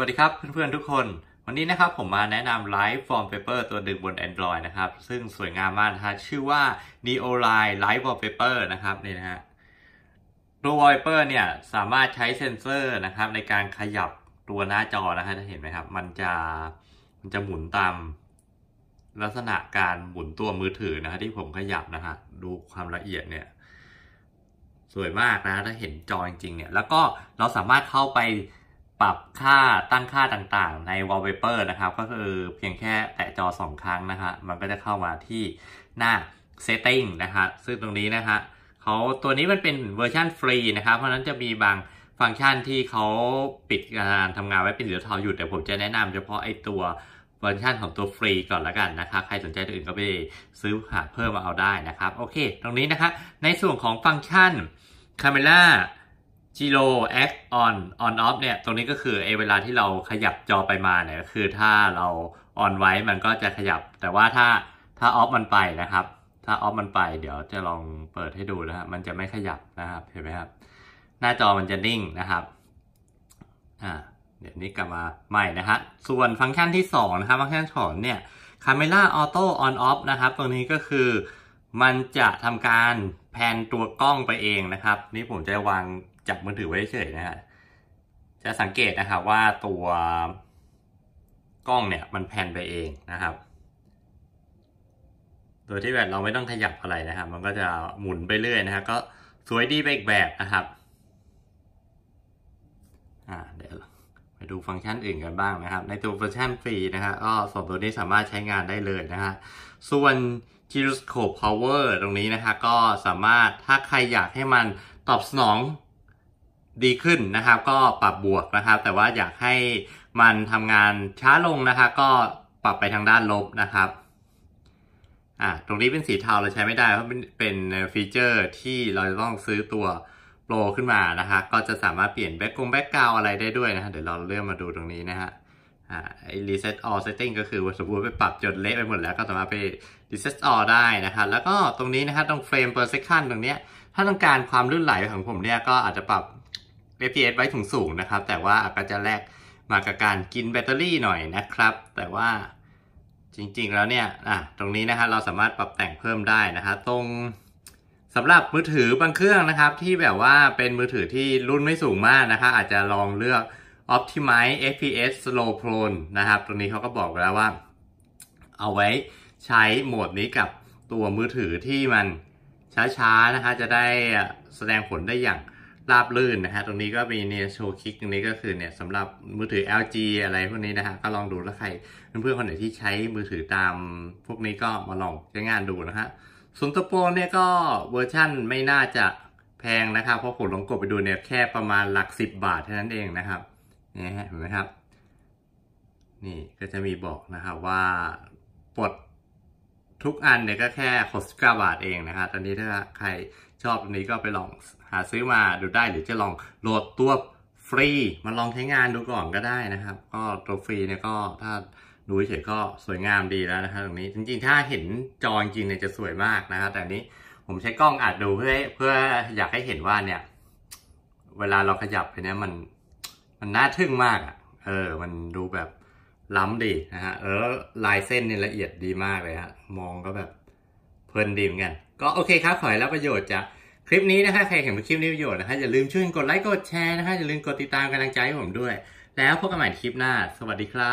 วัสดีครับเพื่อนๆทุกคนวันนี้นะครับผมมาแนะนำไลฟ์ฟอร์มเปเปอร์ตัวดึงบน Android นะครับ ซึ่งสวยงามมากนะฮะชื่อว่า Neoline Live Wallpaper นะครับนี่นะฮะตัว Wallpaper เนี่ยสามารถใช้เซ็นเซอร์นะครับ ในการขยับตัวหน้าจอนะฮะจะเห็นไหมครับ มันจะมันจะหมุนตามลักษณะการหมุนตัวมือถือนะฮะที่ผมขยับนะฮะดูความละเอียดเนี่ยสวยมากนะถ้าเห็นจอจริงๆเนี่ยแล้วก็เราสามารถเข้าไปปรับค่าตั้งค่าต่างๆ ใน wallpaper นะครับก็คือเพียงแค่แตะจอ 2 ครั้งนะฮะมันก็จะเข้ามาที่หน้า setting นะฮะซึ่งตรงนี้นะฮะเขาตัวนี้มันเป็นเวอร์ชันฟรีนะครับ เพราะนั้นจะมีบางฟังก์ชันที่เขาปิดการทำงานไว้เป็นเี๋ือทออยู่ แต่ผมจะแนะนำเฉพาะไอตัวเวอร์ชันของตัวฟรีก่อนละกันนะครับใครสนใจตัวอื่นก็ไปซื้อหาเพิ่มมาเอาได้นะครับโอเค ตรงนี้นะครับในส่วนของฟังก์ชันคาเมล่า g ิโรแอคออนออนออฟเนี่ย ตรงนี้ก็คือไอเวลาที่เราขยับจอไปมาเนี่ยก็คือถ้าเราออนไว้มันก็จะขยับ แต่ว่าถ้าถ้าออฟมันไปนะครับ ถ้าออฟมันไป เดี๋ยวจะลองเปิดให้ดูนะับมันจะไม่ขยับนะครับ เห็นไหมครับ หน้าจอมันจะนิ่งนะครับ อ่า เดี๋ยวนี้กลับมาใหม่นะฮะ ส่วนฟังก์ชันที่2นะครับฟังก์ชันสองเนี่ย Camera Auto On Off นะครับ ตรงนี้ก็คือ มันจะทำการแพนตัวกล้องไปเองนะครับ นี่ผมจะวางจับมือถือไว้เฉยนะฮะจะสังเกตนะครับว่าตัวกล้องเนี่ยมันแผ่นไปเองนะครับ โดยที่แบบเราไม่ต้องขยับอะไรนะครับมันก็จะหมุนไปเรื่อยนะครับก็สวยดีไปอีกแบบนะครับ อ่าเดี๋ยวไปดูฟังก์ชันอื่นกันบ้างนะครับ ในตัวฟังก์ชันฟรีนะครับก็สองตัวนี้สามารถใช้งานได้เลยนะฮะส่วน gyroscope power ตรงนี้นะครับก็สามารถถ้าใครอยากให้มันตอบสนองดีขึ้นนะครับก็ปรับบวกนะครับ แต่ว่าอยากให้มันทำงานช้าลงนะครับก็ปรับไปทางด้านลบนะครับอ่ะตรงนี้เป็นสีเทาเราใช้ไม่ได้เพราะเป็นฟีเจอร์ที่เราจะต้องซื้อตัวโปรขึ้นมานะคะก็จะสามารถเปลี่ยนแบ็กกงแบ็กกราวอะไรได้ด้วยนะฮะเดี๋ยวเราเลื่อนมาดูตรงนี้นะฮะอ่าไอ้ reset all setting ก็คือสมมติไปปรับจนเละไปหมดแล้วก็สามารถไป reset all ได้นะครับแล้วก็ตรงนี้นะครับตรง frame per second ตรงเนี้ยถ้าต้องการความลื่นไหลของผมเนี่ยก็อาจจะปรับ FPS ไว้สูงนะครับ แต่ว่าก็จะแลกมากับการกินแบตเตอรี่หน่อยนะครับ แต่ว่าจริงๆแล้วเนี่ยอ่ะตรงนี้นะครับเราสามารถปรับแต่งเพิ่มได้นะครับตรงสำหรับมือถือบางเครื่องนะครับ ที่แบบว่าเป็นมือถือที่รุ่นไม่สูงมากนะครับอาจจะลองเลือก Optimize FPS Slow Prone นะครับตรงนี้เขาก็บอกแล้วว่า เอาไว้ใช้โหมดนี้กับตัวมือถือที่มันช้าๆนะครับจะได้แสดงผลได้อย่างราบลื่นนะฮะตรงนี้ก็มีเนี่ยโชว์คลิกตรงนี้ก็คือเนี่ยสำหรับมือถือ LG อะไรพวกนี้นะฮะก็ลองดูแล้วใครเพื่อนๆคนไหนที่ใช้มือถือตามพวกนี้ก็มาลองใช้งานดูนะฮะส่วนตัวโปรเนี่ยก็เวอร์ชั่นไม่น่าจะแพงนะครับเพราะผมลองกดไปดูเนี่ยแค่ประมาณหลัก 10 บาทเท่านั้นเองนะครับนี่เห็นไหมครับนี่ก็จะมีบอกนะครับว่าปลดทุกอันเนี่ยก็แค่69บาทเองนะครับตอนนี้ถ้าใครชอบตังนี้ก็ไปลองหาซื้อมาดูได้หรือจะลองโหลดตัวฟรีมาลองใช้งานดูก่อนก็ได้นะครับ ก็ตัวฟรีเนี่ยก็ ถ้าดูเฉยก็สวยงามดีแล้วนะครับตรงนี้ จริงๆ ถ้าเห็นจอจริงเนี่ยจะสวยมากนะครับ แต่นี้ผมใช้กล้องอัดดู เพื่อเพื่ออยากให้เห็นว่าเนี่ย เวลาเราขยับไปเนี่ยมันมันน่าทึ่งมากอะ่ะ เออ มันดูแบบล้ำดีนะฮะแล้วลายเส้นนี่ละเอียดดีมากเลยฮะมองก็แบบเพลินดีเหมือนกัน ก็โอเคครับขอให้รับประโยชน์จากคลิปนี้นะฮะใครเห็นคลิปนี้ประโยชน์นะฮะอย่าลืมช่วยกดไลค์กดแชร์นะฮะอย่าลืมกดติดตามกำลังใจให้ผมด้วย แล้วพบกันใหม่คลิปหน้า สวัสดีครับ